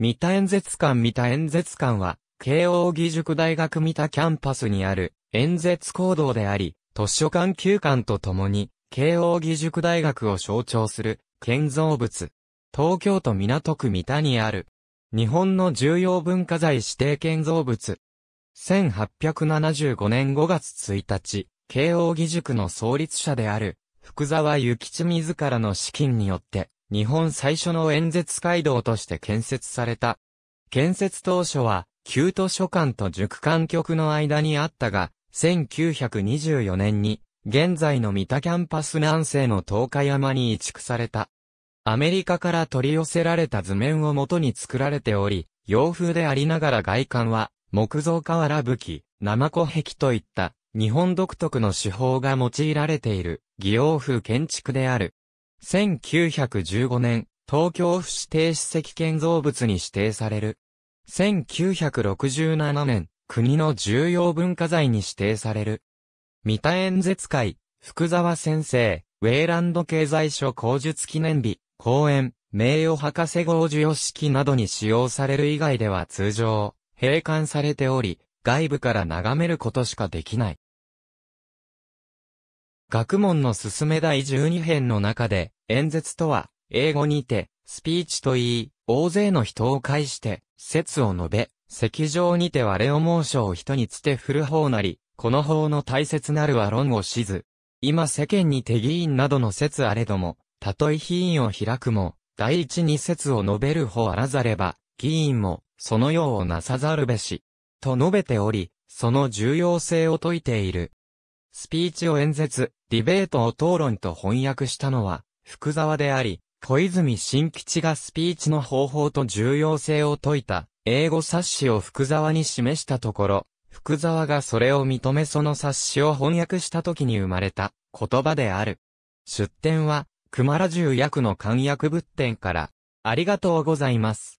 三田演説館三田演説館は、慶応義塾大学三田キャンパスにある演説講堂であり、図書館休館とともに、慶応義塾大学を象徴する建造物。東京都港区三田にある、日本の重要文化財指定建造物。1875年5月1日、慶応義塾の創立者である、福沢諭吉自らの資金によって、日本最初の演説街道として建設された。建設当初は、旧図書館と塾館局の間にあったが、1924年に、現在の三田キャンパス南西の東海山に移築された。アメリカから取り寄せられた図面を元に作られており、洋風でありながら外観は、木造瓦武器、生子壁といった、日本独特の手法が用いられている、偽洋風建築である。1915年、東京府指定史跡建造物に指定される。1967年、国の重要文化財に指定される。三田演説会、福沢先生、ウェイランド経済書口述記念日、講演、名誉博士号授与式などに使用される以外では通常、閉館されており、外部から眺めることしかできない。学問の進め第12編の中で、演説とは、英語にて、スピーチと言い、大勢の人を介して、説を述べ、席上にて我を猛暑を人につて振る方なり、この法の大切なるは論をしず。今世間に手議員などの説あれども、たとえ議員を開くも、第一に説を述べる方あらざれば、議員も、そのようをなさざるべし。と述べており、その重要性を説いている。スピーチを演説、ディベートを討論と翻訳したのは、福沢であり、小泉新吉がスピーチの方法と重要性を説いた、英語冊子を福沢に示したところ、福沢がそれを認めその冊子を翻訳した時に生まれた言葉である。出典は、熊良重役の漢訳仏典から、ありがとうございます。